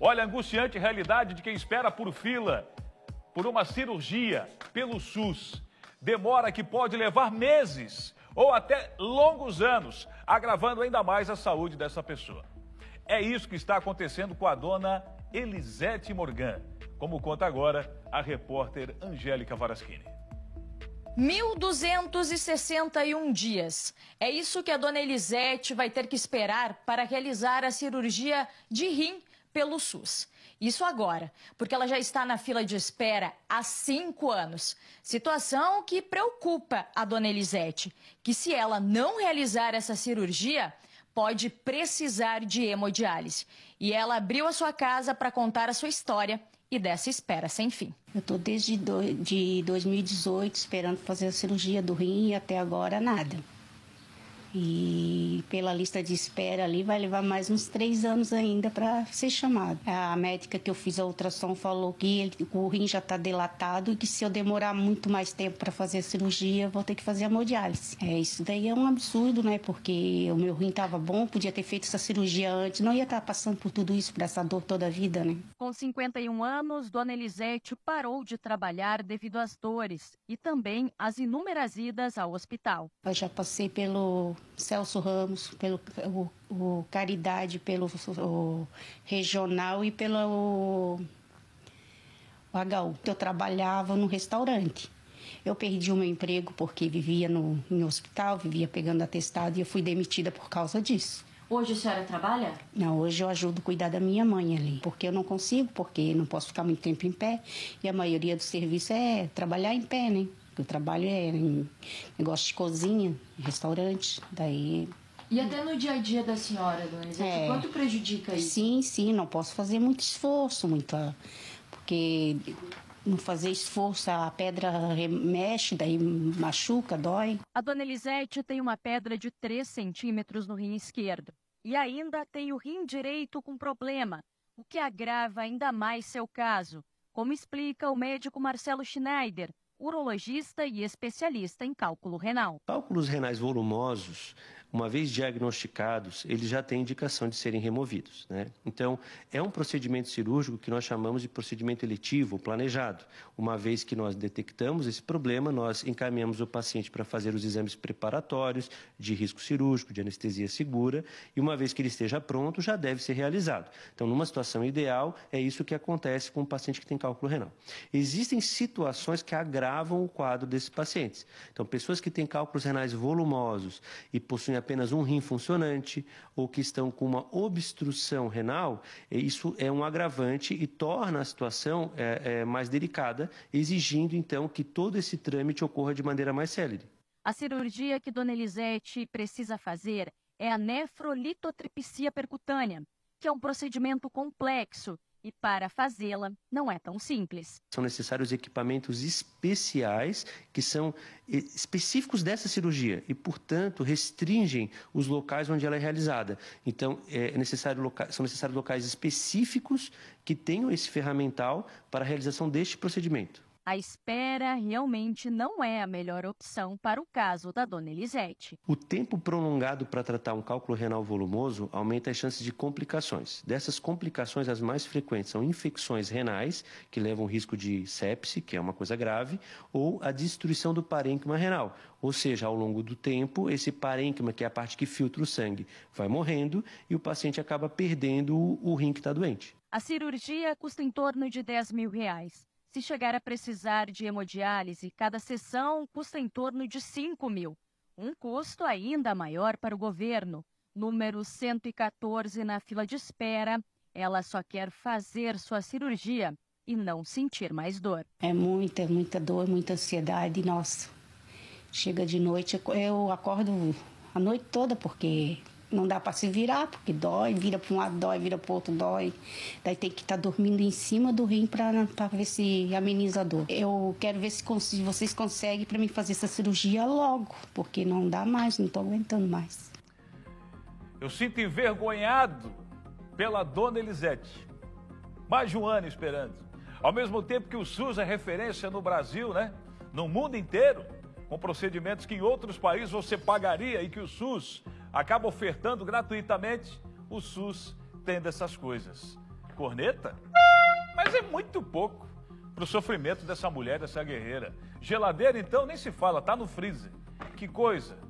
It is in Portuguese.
Olha, a angustiante realidade de quem espera por fila, por uma cirurgia, pelo SUS. Demora que pode levar meses ou até longos anos, agravando ainda mais a saúde dessa pessoa. É isso que está acontecendo com a dona Elisete Morgan, como conta agora a repórter Angélica Varaschini. 1.261 dias. É isso que a dona Elisete vai ter que esperar para realizar a cirurgia de rim pelo SUS. Isso agora, porque ela já está na fila de espera há cinco anos. Situação que preocupa a dona Elisete, que se ela não realizar essa cirurgia, pode precisar de hemodiálise. E ela abriu a sua casa para contar a sua história e dessa espera sem fim. Eu estou desde do, de 2018 esperando fazer a cirurgia do rim e até agora nada. E pela lista de espera ali, vai levar mais uns três anos ainda para ser chamado. A médica que eu fiz a ultrassom falou que ele, o rim já está delatado e que se eu demorar muito mais tempo para fazer a cirurgia, vou ter que fazer hemodiálise. É, isso daí é um absurdo, né? Porque o meu rim estava bom, podia ter feito essa cirurgia antes, não ia estar tá passando por tudo isso, por essa dor toda a vida, né? Com 51 anos, Dona Elisete parou de trabalhar devido às dores e também às inúmeras idas ao hospital. Eu já passei pelo Celso Ramos, pelo o, o Caridade, pelo o Regional e pelo HU. Eu trabalhava no restaurante. Eu perdi o meu emprego porque vivia no, em hospital, vivia pegando atestado e eu fui demitida por causa disso. Hoje a senhora trabalha? Não, hoje eu ajudo a cuidar da minha mãe ali, porque eu não consigo, porque não posso ficar muito tempo em pé e a maioria do serviço é trabalhar em pé, né? o trabalho é em negócio de cozinha, em restaurante, daí. E até no dia a dia da senhora, dona Elisete, é, é, quanto prejudica isso? Sim, sim, não posso fazer muito esforço, muita. Porque não fazer esforço, a pedra mexe, daí machuca, dói. A dona Elisete tem uma pedra de 3 centímetros no rim esquerdo. E ainda tem o rim direito com problema, o que agrava ainda mais seu caso, como explica o médico Marcelo Schneider, urologista e especialista em cálculo renal. Cálculos renais volumosos uma vez diagnosticados, eles já têm indicação de serem removidos. Né? Então, é um procedimento cirúrgico que nós chamamos de procedimento eletivo, planejado. Uma vez que nós detectamos esse problema, nós encaminhamos o paciente para fazer os exames preparatórios de risco cirúrgico, de anestesia segura, e uma vez que ele esteja pronto, já deve ser realizado. Então, numa situação ideal, é isso que acontece com o um paciente que tem cálculo renal. Existem situações que agravam o quadro desses pacientes. Então, pessoas que têm cálculos renais volumosos e possuem apenas um rim funcionante ou que estão com uma obstrução renal, isso é um agravante e torna a situação é, é, mais delicada, exigindo então que todo esse trâmite ocorra de maneira mais célere. A cirurgia que Dona Elisete precisa fazer é a nefrolitotripsia percutânea, que é um procedimento complexo e para fazê-la, não é tão simples. São necessários equipamentos especiais que são eh, específicos dessa cirurgia e, portanto, restringem os locais onde ela é realizada. Então, é necessário loca... são necessários locais específicos que tenham esse ferramental para a realização deste procedimento. A espera realmente não é a melhor opção para o caso da dona Elisete. O tempo prolongado para tratar um cálculo renal volumoso aumenta as chances de complicações. Dessas complicações, as mais frequentes são infecções renais, que levam risco de sepse, que é uma coisa grave, ou a destruição do parênquima renal. Ou seja, ao longo do tempo, esse parênquima, que é a parte que filtra o sangue, vai morrendo e o paciente acaba perdendo o rim que está doente. A cirurgia custa em torno de 10 mil reais. Se chegar a precisar de hemodiálise, cada sessão custa em torno de 5 mil, um custo ainda maior para o governo. Número 114 na fila de espera, ela só quer fazer sua cirurgia e não sentir mais dor. É muita, muita dor, muita ansiedade. Nossa, chega de noite, eu acordo a noite toda porque não dá para se virar, porque dói, vira para um lado, dói, vira para o outro, dói. Daí tem que estar tá dormindo em cima do rim para ver se ameniza a dor. Eu quero ver se cons vocês conseguem para mim fazer essa cirurgia logo, porque não dá mais, não estou aguentando mais. Eu sinto envergonhado pela dona Elisete, mais de um ano esperando. Ao mesmo tempo que o SUS é referência no Brasil, né? No mundo inteiro, com procedimentos que em outros países você pagaria e que o SUS acaba ofertando gratuitamente, o SUS tem dessas coisas. Corneta? Mas é muito pouco para o sofrimento dessa mulher, dessa guerreira. Geladeira, então, nem se fala, tá no freezer. Que coisa!